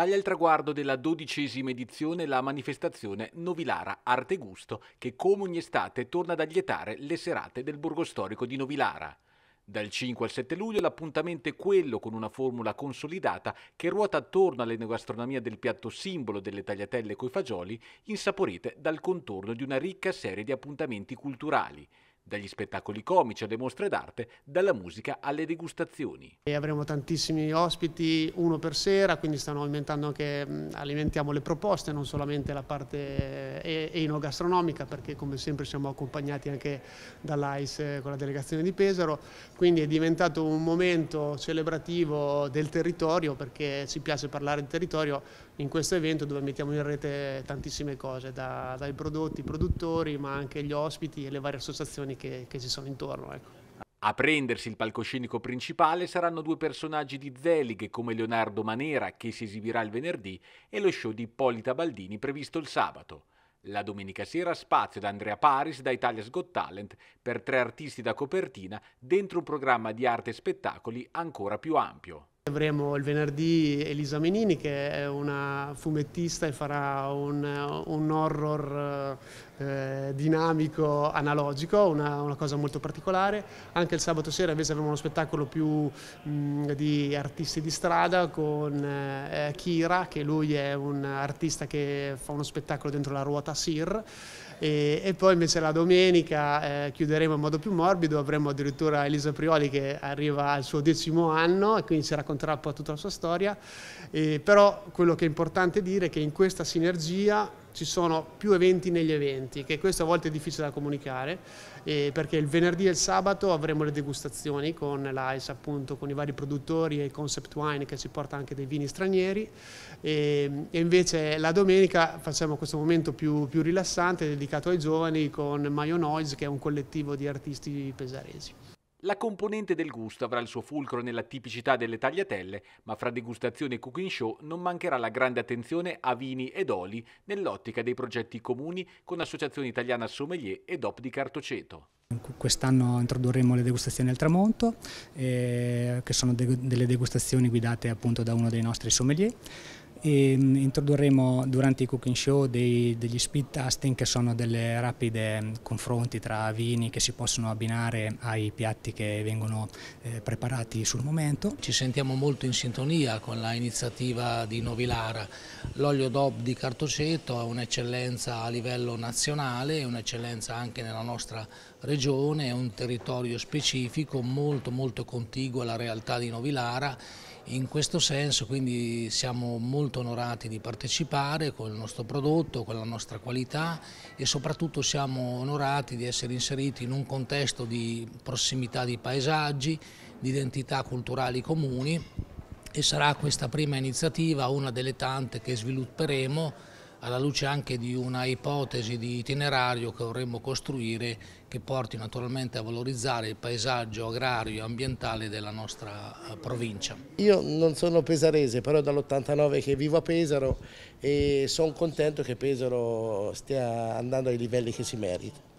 Taglia il traguardo della dodicesima edizione la manifestazione Novilara Arte Gusto che come ogni estate torna ad aglietare le serate del borgo storico di Novilara. Dal 5 al 7 luglio l'appuntamento è quello con una formula consolidata che ruota attorno all'enogastronomia del piatto simbolo delle tagliatelle coi fagioli, insaporite dal contorno di una ricca serie di appuntamenti culturali dagli spettacoli comici alle mostre d'arte, dalla musica alle degustazioni. E avremo tantissimi ospiti, uno per sera, quindi stanno aumentando anche, alimentiamo le proposte, non solamente la parte eh, enogastronomica, perché come sempre siamo accompagnati anche dall'AISE con la delegazione di Pesaro, quindi è diventato un momento celebrativo del territorio, perché ci piace parlare di territorio in questo evento dove mettiamo in rete tantissime cose, da, dai prodotti, i produttori, ma anche gli ospiti e le varie associazioni che, che ci sono intorno. Ecco. A prendersi il palcoscenico principale saranno due personaggi di Zelig come Leonardo Manera, che si esibirà il venerdì, e lo show di Ippolita Baldini previsto il sabato. La domenica sera spazio da Andrea Paris da Italia's Got Talent per tre artisti da copertina dentro un programma di arte e spettacoli ancora più ampio. Avremo il venerdì Elisa Menini che è una fumettista e farà un, un horror eh, dinamico analogico, una, una, cosa molto particolare. Anche il sabato sera invece avremo uno spettacolo più mh, mm, di artisti di strada con eh, Kira che lui è un artista che fa uno spettacolo dentro la ruota Sir e, e, poi invece la domenica eh, chiuderemo in modo più morbido, avremo addirittura Elisa Prioli che arriva al suo decimo anno e quindi ci racconterà un po' tutta la sua storia, e, però quello che è importante dire è che in questa sinergia ci sono più eventi negli eventi, che questo a volte è difficile da comunicare, eh, perché il venerdì e il sabato avremo le degustazioni con l'ICE, appunto, con i vari produttori e il concept wine che ci porta anche dei vini stranieri, e, e invece la domenica facciamo questo momento più, più, rilassante dedicato ai giovani con Mayo Noise, che è un collettivo di artisti pesaresi. La componente del gusto avrà il suo fulcro nella tipicità delle tagliatelle, ma fra degustazione e cooking show non mancherà la grande attenzione a vini ed oli nell'ottica dei progetti comuni con l'Associazione Italiana Sommelier e DOP di Cartoceto. Quest'anno introdurremo le degustazioni al tramonto, eh, che sono de delle degustazioni guidate appunto da uno dei nostri sommelier. E mm, introdurremo durante i cooking show dei, degli speed tasting che sono delle rapide mm, confronti tra vini che si possono abbinare ai piatti che vengono eh, preparati sul momento. Ci sentiamo molto in sintonia con l'iniziativa di Novilara L'olio DOP di Cartoceto è un'eccellenza a livello nazionale, è un'eccellenza anche nella nostra regione, è un territorio specifico molto molto contiguo alla realtà di Novilara in questo senso quindi siamo molto onorati di partecipare con il nostro prodotto, con la nostra qualità e soprattutto siamo onorati di essere inseriti in un contesto di prossimità di paesaggi, di identità culturali comuni e sarà questa prima iniziativa una delle tante che svilupperemo alla luce anche di una ipotesi di itinerario che vorremmo costruire che porti naturalmente a valorizzare il paesaggio agrario e ambientale della nostra eh, provincia. Io non sono pesarese, però dall'89 che vivo a Pesaro e sono contento che Pesaro stia andando ai livelli che si merita.